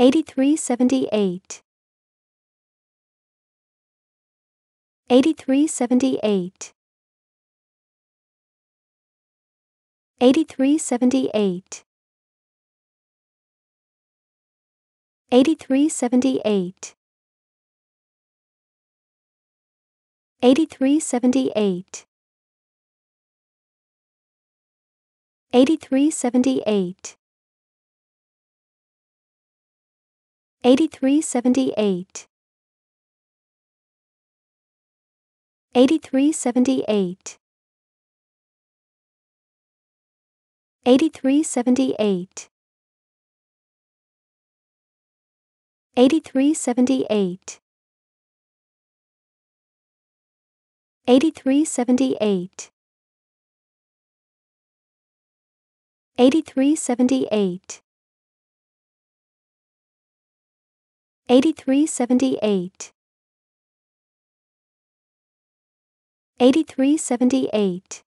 8378 8378 8378 8378 8378 8378 8378 8378 8378 8378 8378 8378 8378 8378